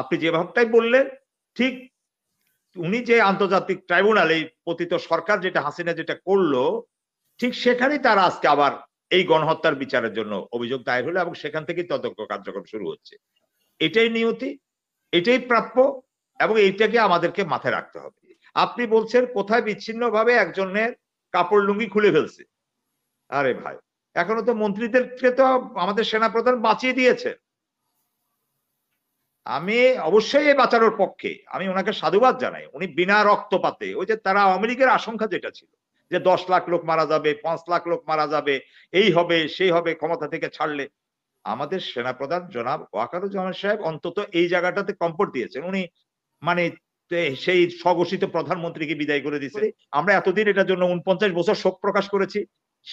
আপনি যে ভাবটাই বললেন ঠিক উনি যে আন্তর্জাতিক ট্রাইব্যুনাল এই পতিত সরকার যেটা হাসিনা যেটা করলো ঠিক সেখানেই তারা আজকে আবার এই গণহত্যার বিচারের জন্য অভিযোগ দায়ের হলো এবং সেখান থেকেই তদন্ত কার্যক্রম শুরু হচ্ছে এটাই নিয়তি এটাই প্রাপ্য এবং এইটাকে আমাদেরকে মাথায় রাখতে হবে আপনি বলছেন কোথায় বিচ্ছিন্নভাবে একজনের কাপড় লুঙ্গি খুলে ফেলছে আরে ভাই এখনো তো মন্ত্রীদেরকে তো আমাদের সেনাপ্রধান বাঁচিয়ে দিয়েছেন আমি অবশ্যই এই বাঁচানোর পক্ষে আমি ওনাকে সাধুবাদ জানাই উনি বিনা রক্তপাতে ওই যে তারা আওয়ামী লীগের আশঙ্কা যেটা ছিল যে দশ লাখ লোক মারা যাবে পাঁচ লাখ লোক মারা যাবে এই হবে সেই হবে ক্ষমতা থেকে ছাড়লে আমাদের সেনাপ্রধান জনাব ওয়াকারুজ্জামান সাহেব অন্তত এই জায়গাটাতে কম্পোর্ট দিয়েছেন উনি মানে সেই স্বঘোষিত প্রধানমন্ত্রীকে বিদায় করে দিয়েছে আমরা এতদিন এটার জন্য উনপঞ্চাশ বছর শোক প্রকাশ করেছি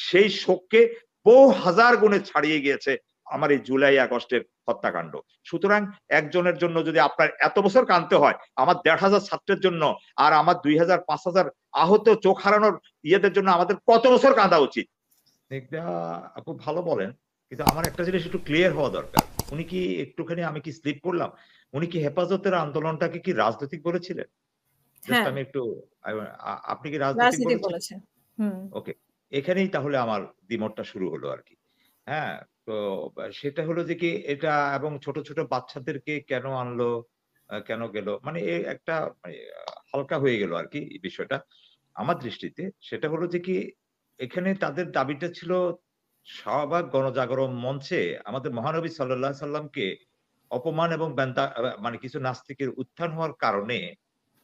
সেই শোককে বহু হাজার গুণে ছাড়িয়ে গিয়েছে আমার এই জুলাই আগস্টের হত্যাকাণ্ড সুতরাং একজনের জন্য যদি আপনার এত বছর কানতে হয় আমার দেড় হাজার ছাত্রের জন্য আর আমার দুই হাজার পাঁচ হাজার আহত চোখ হারানোর ইয়েদের জন্য আমাদের কত বছর কাঁদা উচিত খুব ভালো বলেন কিন্তু আমার একটা জিনিস একটু ক্লিয়ার হওয়া দরকার উনি কি একটুখানি আমি কি স্লিপ করলাম উনি কি হেফাজতের আন্দোলনটাকে কি রাজনৈতিক বলেছিলেন হ্যাঁ। আমি একটু আপনি কি রাজনৈতিক ওকে এখানেই তাহলে আমার দ্বিমতটা শুরু হলো আর কি হ্যাঁ সেটা হলো যে কি এটা এবং ছোট ছোট বাচ্চাদেরকে কেন আনলো কেন গেল মানে একটা মানে, হালকা হয়ে গেল আর কি বিষয়টা আমার দৃষ্টিতে সেটা হলো যে কি এখানে তাদের দাবিটা ছিল শাহবাগ গণজাগরণ মঞ্চে আমাদের মহানবী সাল্লাহ সাল্লামকে অপমান এবং মানে কিছু নাস্তিকের উত্থান হওয়ার কারণে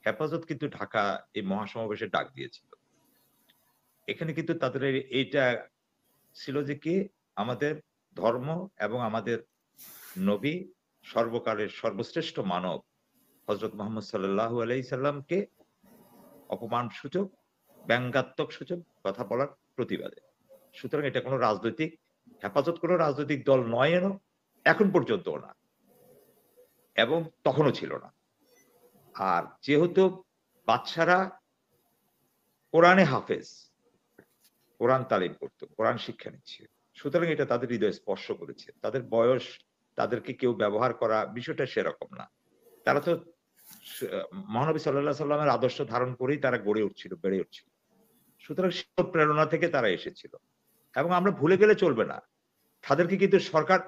হেফাজত কিন্তু ঢাকা এই মহাসমাবেশে ডাক দিয়েছিল এখানে কিন্তু তাদের এইটা ছিল যে কি আমাদের ধর্ম এবং আমাদের নবী সর্বকালের সর্বশ্রেষ্ঠ মানব হজরত মোহাম্মদ সাল্লাহ আলাই সাল্লামকে অপমান সূচক ব্যঙ্গাত্মক সূচক কথা বলার প্রতিবাদে সুতরাং এটা কোনো রাজনৈতিক হেফাজত কোনো রাজনৈতিক দল নয় এনো এখন পর্যন্ত না এবং তখনও ছিল না আর যেহেতু বাচ্চারা কোরআনে হাফেজ কোরআন তালিম করতো কোরআন শিক্ষা নিচ্ছে সুতরাং এটা তাদের হৃদয় স্পর্শ করেছে তাদের বয়স তাদেরকে কেউ ব্যবহার করা বিষয়টা সেরকম না তারা তো মহানবী সাল্লাহ সাল্লামের আদর্শ ধারণ করেই তারা গড়ে উঠছিল বেড়ে উঠছিল সুতরাং প্রেরণা থেকে তারা এসেছিল এবং আমরা ভুলে গেলে চলবে না তাদেরকে কিন্তু সরকার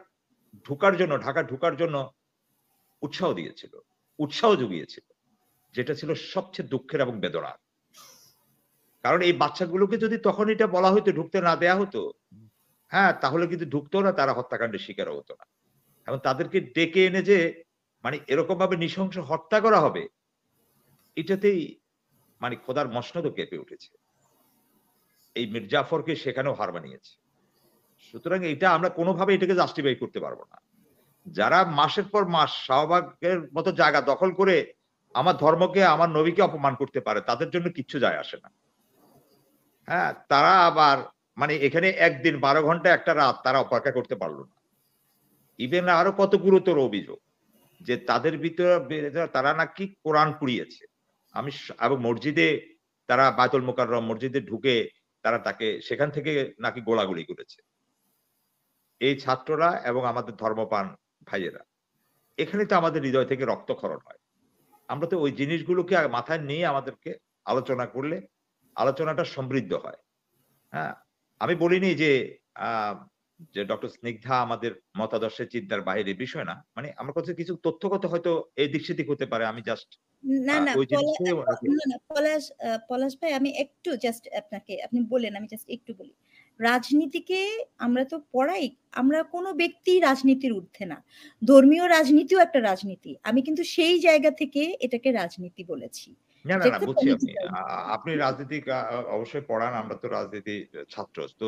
ঢুকার জন্য ঢাকা ঢুকার জন্য উৎসাহ দিয়েছিল উৎসাহ জুগিয়েছিল যেটা ছিল সবচেয়ে দুঃখের এবং বেদনার কারণ এই বাচ্চাগুলোকে যদি তখন এটা বলা হতো ঢুকতে না দেয়া হতো হ্যাঁ তাহলে কিন্তু ঢুকতো না তারা হত্যাকাণ্ডের শিকার হতো না এবং তাদেরকে ডেকে এনে যে মানে এরকম ভাবে নৃশংস হত্যা করা হবে এটাতেই মানে খোদার মসনদ কেঁপে উঠেছে এই মির্জাফরকে সেখানেও হার বানিয়েছে সুতরাং এটা আমরা কোনোভাবে এটাকে জাস্টিফাই করতে পারবো না যারা মাসের পর মাস শাহবাগের মতো জায়গা দখল করে আমার ধর্মকে আমার নবীকে অপমান করতে পারে তাদের জন্য কিচ্ছু যায় আসে না হ্যাঁ তারা আবার মানে এখানে একদিন বারো ঘন্টা একটা রাত তারা অপেক্ষা করতে পারলো না ইভেন আরো কত গুরুতর অভিযোগ যে তাদের ভিতরে তারা নাকি কোরআন পুড়িয়েছে আমি এবং মসজিদে তারা বায়তুল মোকার মসজিদে ঢুকে তারা তাকে সেখান থেকে নাকি গোলাগুলি করেছে এই ছাত্ররা এবং আমাদের ধর্মপান ভাইয়েরা এখানে তো আমাদের হৃদয় থেকে রক্তক্ষরণ হয় আমরা তো ওই জিনিসগুলোকে মাথায় নিয়ে আমাদেরকে আলোচনা করলে আলোচনাটা সমৃদ্ধ হয় হ্যাঁ আমি বলিনি যে যে ডক্টর স্নিগ্ধা আমাদের মতাদর্শের চিন্তার বাইরে বিষয় না মানে আমার কাছে কিছু তথ্যগত হয়তো এই দিক সেদিক হতে পারে আমি জাস্ট না না পলাশ পলাশ ভাই আমি একটু জাস্ট আপনাকে আপনি বলেন আমি জাস্ট একটু বলি রাজনীতিকে আমরা তো পড়াই আমরা কোনো ব্যক্তি রাজনীতির ঊর্ধ্বে না ধর্মীয় রাজনীতিও একটা রাজনীতি আমি কিন্তু সেই জায়গা থেকে এটাকে রাজনীতি বলেছি আপনি অবশ্যই পড়ান আমরা তো রাজনীতি ছাত্র তো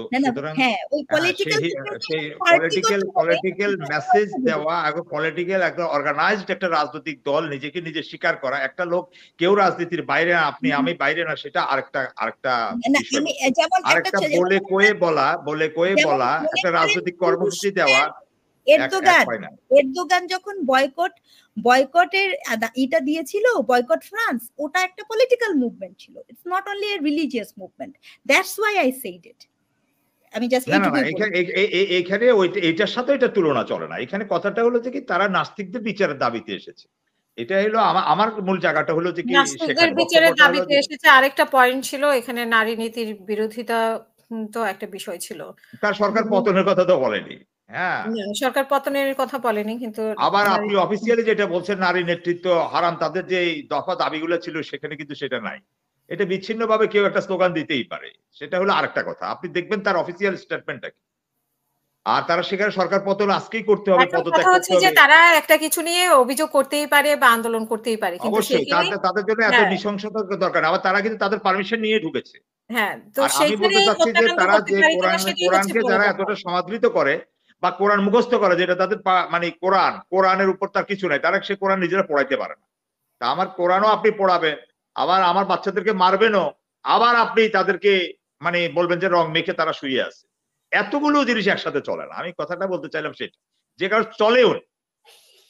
পলিটিক্যাল মেসেজ হ্যাঁ, দেওয়া এবং পলিটিক্যাল একটা অর্গানাইজড একটা রাজনৈতিক দল নিজেকে নিজে স্বীকার করা একটা লোক কেউ রাজনীতির বাইরে না আপনি আমি বাইরে না সেটা আরেকটা আরেকটা আরেকটা বলে কয়ে বলা বলে কয়ে বলা একটা রাজনৈতিক কর্মসূচি দেওয়া এরদোগান এরদোগান যখন বয়কট বয়কটের এটা দিয়েছিল বয়কট ফ্রান্স ওটা একটা পলিটিক্যাল মুভমেন্ট ছিল it's not only a religious movement that's why I said it আমি জাস্ট না না এখানে এটার সাথে এটা তুলনা চলে না এখানে কথাটা হলো যে কি তারা নাস্তিকদের বিচারের দাবিতে এসেছে এটা হলো আমার মূল জায়গাটা হলো যে কি নাস্তিকদের বিচারের দাবিতে এসেছে আরেকটা পয়েন্ট ছিল এখানে নারী নীতির বিরোধিতা তো একটা বিষয় ছিল তার সরকার পতনের কথা তো বলেনি হ্যাঁ সরকার পতনের কথা বলেনি কিন্তু আবার আপনি অফিসিয়ালি যেটা বলছেন নারী নেতৃত্ব তাদের যে দফা দাবিগুলো ছিল সেখানে কিন্তু সেটা নাই এটা বিচ্ছিন্নভাবে কেউ একটা স্লোগান দিতেই পারে সেটা হলো আরেকটা কথা আপনি দেখবেন তার অফিসিয়াল স্টেটমেন্টটা কি আর তারা সেখানে সরকার পতন আজকেই করতে হবে পদত্যাগ করতে হবে তারা একটা কিছু নিয়ে অভিযোগ করতেই পারে বা আন্দোলন করতেই পারে কিন্তু অবশ্যই তাদের জন্য এত হ্যাঁ। নৃশংসতার দরকার আবার তারা কিন্তু তাদের পারমিশন নিয়ে ঢুকেছে হ্যাঁ, কোরআনকে এতটা বা করে যেটা তাদের মানে কোরআন উপর কিছু নাই তারা সে নিজেরা পড়াইতে পারে না তা আমার আপনি পড়াবেন আবার আমার বাচ্চাদেরকে মারবেনও আবার আপনি তাদেরকে মানে বলবেন যে রং মেখে তারা শুয়ে আছে এতগুলো জিনিস একসাথে চলে না আমি কথাটা বলতে চাইলাম সেটা যে কারণ চলেও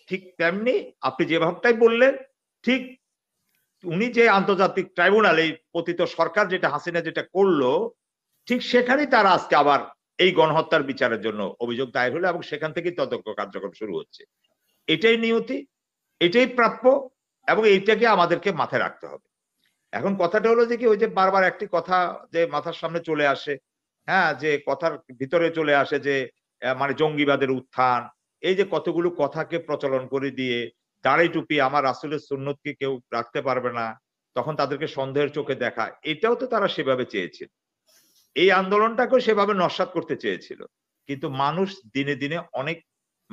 ঠিক তেমনি আপনি যে ভাবটাই বললেন ঠিক উনি যে আন্তর্জাতিক ট্রাইব্যুনাল এই পতিত সরকার যেটা হাসিনা যেটা করলো ঠিক সেখানেই তারা আজকে আবার এই গণহত্যার বিচারের জন্য অভিযোগ দায়ের হলো এবং সেখান থেকেই তদন্ত কার্যক্রম শুরু হচ্ছে এটাই নিয়তি এটাই প্রাপ্য এবং এইটাকে আমাদেরকে মাথায় রাখতে হবে এখন কথাটা হলো যে কি ওই যে বারবার একটি কথা যে মাথার সামনে চলে আসে হ্যাঁ যে কথার ভিতরে চলে আসে যে মানে জঙ্গিবাদের উত্থান এই যে কতগুলো কথাকে প্রচলন করে দিয়ে দাঁড়াই টুপি আমার রাসুলের সুন্নতকে কেউ রাখতে পারবে না তখন তাদেরকে সন্দেহের চোখে দেখা এটাও তো তারা সেভাবে চেয়েছিল এই আন্দোলনটাকেও সেভাবে নস্বাত করতে চেয়েছিল কিন্তু মানুষ দিনে দিনে অনেক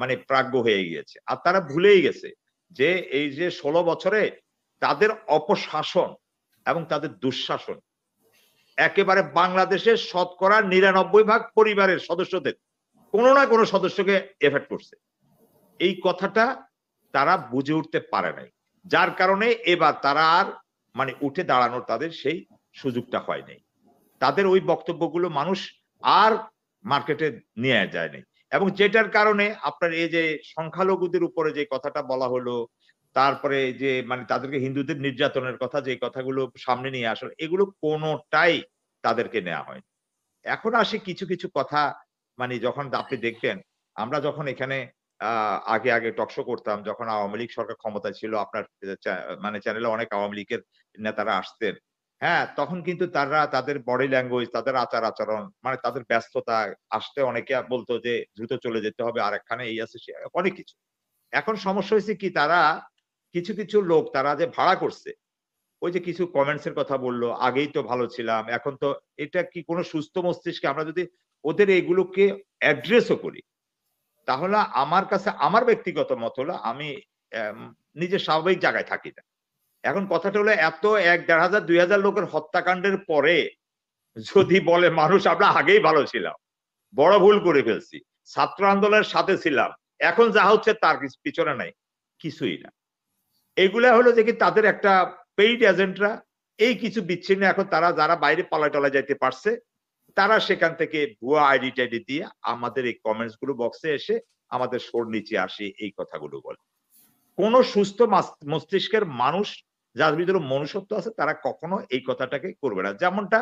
মানে প্রাজ্ঞ হয়ে গিয়েছে আর তারা ভুলেই গেছে যে এই যে ষোলো বছরে তাদের অপশাসন এবং তাদের দুঃশাসন একেবারে বাংলাদেশের শতকরা নিরানব্বই ভাগ পরিবারের সদস্যদের কোনো না কোনো সদস্যকে এফেক্ট করছে এই কথাটা তারা বুঝে উঠতে পারে নাই যার কারণে এবার তারা আর মানে উঠে দাঁড়ানোর তাদের সেই সুযোগটা হয় নাই তাদের ওই বক্তব্যগুলো মানুষ আর মার্কেটে নিয়ে যায় নাই এবং যেটার কারণে আপনার এই যে সংখ্যালঘুদের উপরে যে কথাটা বলা হলো তারপরে যে মানে তাদেরকে হিন্দুদের নির্যাতনের কথা যে কথাগুলো সামনে নিয়ে আসলো এগুলো কোনোটাই তাদেরকে নেওয়া হয় এখন আসে কিছু কিছু কথা মানে যখন আপনি দেখবেন আমরা যখন এখানে আগে আগে টকশো করতাম যখন আওয়ামী লীগ সরকার ক্ষমতা ছিল আপনার মানে চ্যানেলে অনেক আওয়ামী লীগের নেতারা আসতেন হ্যাঁ তখন কিন্তু তারা তাদের বডি ল্যাঙ্গুয়েজ তাদের আচার আচরণ মানে তাদের ব্যস্ততা আসতে অনেকে বলতো যে দ্রুত চলে যেতে হবে আর এই আছে সে অনেক কিছু এখন সমস্যা হয়েছে কি তারা কিছু কিছু লোক তারা যে ভাড়া করছে ওই যে কিছু কমেন্টস এর কথা বললো আগেই তো ভালো ছিলাম এখন তো এটা কি কোনো সুস্থ মস্তিষ্কে আমরা যদি ওদের এগুলোকে অ্যাড্রেসও করি তাহলে আমার কাছে আমার ব্যক্তিগত মত হলো আমি নিজের স্বাভাবিক জায়গায় থাকি না এখন কথাটা হলো এত এক দেড় হাজার দুই হাজার লোকের হত্যাকাণ্ডের পরে যদি বলে মানুষ আমরা আগেই ভালো ছিলাম বড় ভুল করে ফেলছি ছাত্র আন্দোলনের সাথে ছিলাম এখন যা হচ্ছে তার পিছনে নাই কিছুই না এগুলা হলো যে কি তাদের একটা পেইড এজেন্টরা এই কিছু বিচ্ছিন্ন এখন তারা যারা বাইরে পালায় টলা যাইতে পারছে তারা সেখান থেকে ভুয়া আইডি টাইডি দিয়ে আমাদের এই কমেন্টস গুলো বক্সে এসে আমাদের সোর নিচে আসে এই কথাগুলো বলে কোন সুস্থ মস্তিষ্কের মানুষ যার ভিতরে মনুষ্যত্ব আছে তারা কখনো এই কথাটাকে করবে না যেমনটা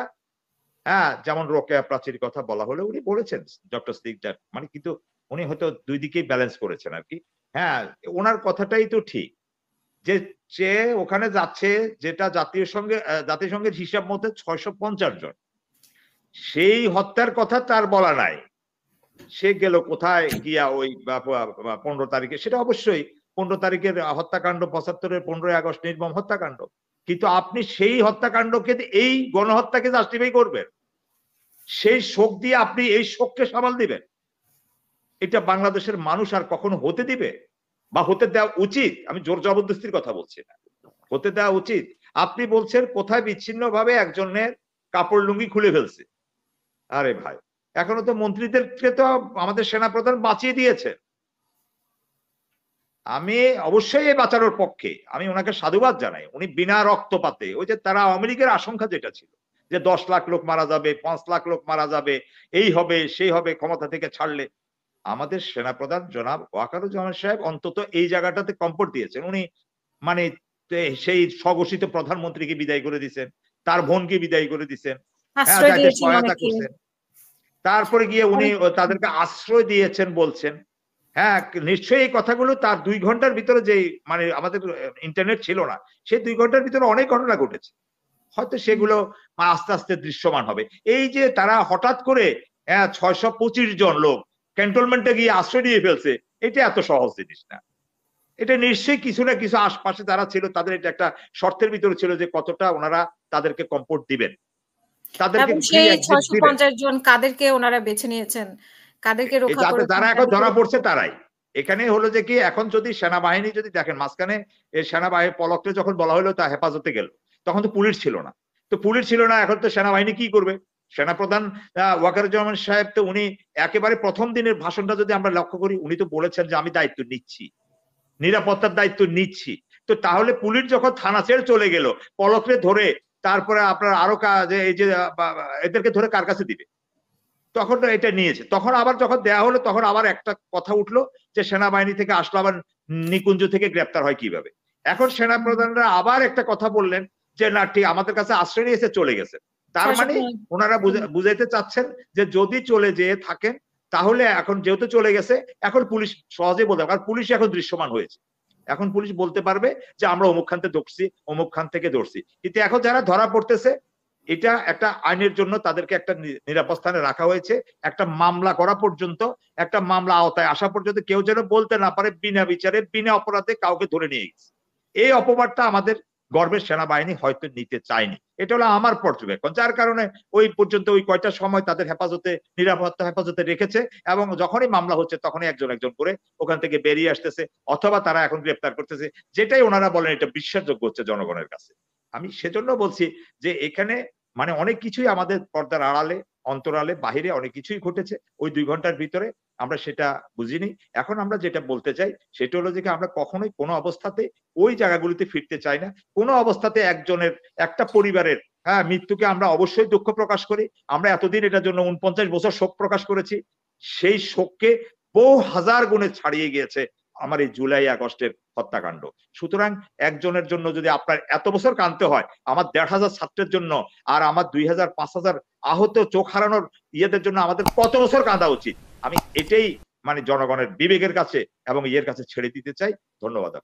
হ্যাঁ যেমন রোকেয়া প্রাচীর কথা বলা হলে উনি বলেছেন ডক্টর স্টিকটার মানে কিন্তু উনি হয়তো দুই দিকেই ব্যালেন্স করেছেন আর কি হ্যাঁ ওনার কথাটাই তো ঠিক যে সে ওখানে যাচ্ছে যেটা জাতীয় সঙ্গে জাতিসংঘের হিসাব মতে ছয়শো পঞ্চাশ জন সেই হত্যার কথা তার বলা নাই সে গেল কোথায় গিয়া ওই পনেরো তারিখে সেটা অবশ্যই পনেরো তারিখের হত্যাকাণ্ড পঁচাত্তরের পনেরোই আগস্ট নির্মম হত্যাকাণ্ড কিন্তু আপনি সেই হত্যাকাণ্ডকে এই গণহত্যাকে জাস্টিফাই করবেন সেই শোক দিয়ে আপনি এই শোককে সামাল দিবেন এটা বাংলাদেশের মানুষ আর কখনো হতে দিবে বা হতে দেওয়া উচিত আমি জোর জবরদস্তির কথা বলছি না হতে দেওয়া উচিত আপনি বলছেন কোথায় বিচ্ছিন্নভাবে একজনের কাপড় লুঙ্গি খুলে ফেলছে আরে ভাই এখনো তো মন্ত্রীদেরকে তো আমাদের সেনাপ্রধান বাঁচিয়ে দিয়েছে আমি অবশ্যই এই বাঁচানোর পক্ষে আমি ওনাকে সাধুবাদ জানাই উনি বিনা রক্তপাতে ওই যে তারা আওয়ামী লীগের আশঙ্কা যেটা ছিল যে দশ লাখ লোক মারা যাবে পাঁচ লাখ লোক মারা যাবে এই হবে সেই হবে ক্ষমতা থেকে ছাড়লে আমাদের সেনাপ্রধান জনাব ওয়াকারুজ্জামান সাহেব অন্তত এই জায়গাটাতে কম্পোর্ট দিয়েছেন উনি মানে সেই স্বঘোষিত প্রধানমন্ত্রীকে বিদায় করে দিচ্ছেন তার বোনকে বিদায় করে দিচ্ছেন হ্যাঁ, তারপরে গিয়ে উনি তাদেরকে আশ্রয় দিয়েছেন বলছেন হ্যাঁ নিশ্চয়ই এই কথাগুলো তার দুই ঘন্টার ভিতরে যে মানে আমাদের ইন্টারনেট ছিল না সেই দুই ঘন্টার ভিতরে অনেক ঘটনা ঘটেছে হয়তো সেগুলো আস্তে আস্তে দৃশ্যমান হবে এই যে তারা হঠাৎ করে ছয়শ পঁচিশ জন লোক ক্যান্টনমেন্টে গিয়ে আশ্রয় নিয়ে ফেলছে এটা এত সহজ জিনিস না এটা নিশ্চয়ই কিছু না কিছু আশপাশে তারা ছিল তাদের এটা একটা শর্তের ভিতরে ছিল যে কতটা ওনারা তাদেরকে কম্পোর্ট দিবেন কাদেরকে ওনারা বেছে নিয়েছেন কাদেরকে যারা এখন ধরা পড়ছে তারাই এখানে হলো যে কি এখন যদি সেনাবাহিনী যদি দেখেন মাঝখানে সেনাবাহিনী যখন বলা হলো তা হেফাজতে গেল তখন তো পুলিশ ছিল না তো পুলিশ ছিল না এখন তো সেনাবাহিনী কি করবে সেনাপ্রধান ওয়াকারুজ্জামান সাহেব তো উনি একেবারে প্রথম দিনের ভাষণটা যদি আমরা লক্ষ্য করি উনি তো বলেছেন যে আমি দায়িত্ব নিচ্ছি নিরাপত্তার দায়িত্ব নিচ্ছি তো তাহলে পুলিশ যখন থানা ছেড়ে চলে গেল পলকরে ধরে তারপরে আপনার আরো কাজ এই যে এদেরকে ধরে কার কাছে দিবে তখন এটা নিয়েছে তখন আবার যখন দেয়া হলো তখন আবার একটা কথা উঠলো যে সেনাবাহিনী থেকে আসলো আবার নিকুঞ্জ থেকে গ্রেপ্তার হয় কিভাবে এখন সেনা প্রধানরা আবার একটা কথা বললেন যে না ঠিক আমাদের কাছে আশ্রয় নিয়েছে চলে গেছে তার মানে ওনারা বুঝাইতে চাচ্ছেন যে যদি চলে যেয়ে থাকেন তাহলে এখন যেহেতু চলে গেছে এখন পুলিশ সহজে বলতে কারণ পুলিশ এখন দৃশ্যমান হয়েছে এখন পুলিশ বলতে পারবে যে আমরা অমুক থেকে ধরছি খান থেকে ধরছি কিন্তু এখন যারা ধরা পড়তেছে এটা একটা আইনের জন্য তাদেরকে একটা নিরাপদ স্থানে রাখা হয়েছে একটা মামলা করা পর্যন্ত একটা মামলা আওতায় আসা পর্যন্ত কেউ যেন বলতে না পারে বিনা বিচারে বিনা অপরাধে কাউকে ধরে নিয়ে গেছে এই অপবাদটা আমাদের গর্বের সেনাবাহিনী হয়তো নিতে চায়নি এটা হলো আমার পর্যবেক্ষণ যার কারণে ওই পর্যন্ত ওই কয়টা সময় তাদের হেফাজতে নিরাপত্তা হেফাজতে রেখেছে এবং যখনই মামলা হচ্ছে তখনই একজন একজন করে ওখান থেকে বেরিয়ে আসতেছে অথবা তারা এখন গ্রেপ্তার করতেছে যেটাই ওনারা বলেন এটা বিশ্বাসযোগ্য হচ্ছে জনগণের কাছে আমি সেজন্য বলছি যে এখানে মানে অনেক কিছুই আমাদের পর্দার আড়ালে অন্তরালে বাহিরে অনেক কিছুই ঘটেছে ওই দুই ঘন্টার ভিতরে আমরা সেটা বুঝিনি এখন আমরা যেটা বলতে চাই সেটা হলো যে আমরা কখনোই কোনো অবস্থাতে ওই জায়গাগুলিতে ফিরতে চাই না কোনো অবস্থাতে একজনের একটা পরিবারের হ্যাঁ মৃত্যুকে আমরা অবশ্যই দুঃখ প্রকাশ করি আমরা এতদিন এটার জন্য উনপঞ্চাশ বছর শোক প্রকাশ করেছি সেই শোককে বহু হাজার গুণে ছাড়িয়ে গিয়েছে আমার এই জুলাই আগস্টের হত্যাকাণ্ড সুতরাং একজনের জন্য যদি আপনার এত বছর কানতে হয় আমার দেড় হাজার ছাত্রের জন্য আর আমার দুই হাজার পাঁচ হাজার আহত চোখ হারানোর ইয়েদের জন্য আমাদের কত বছর কাঁদা উচিত আমি এটাই মানে জনগণের বিবেকের কাছে এবং ইয়ের কাছে ছেড়ে দিতে চাই ধন্যবাদ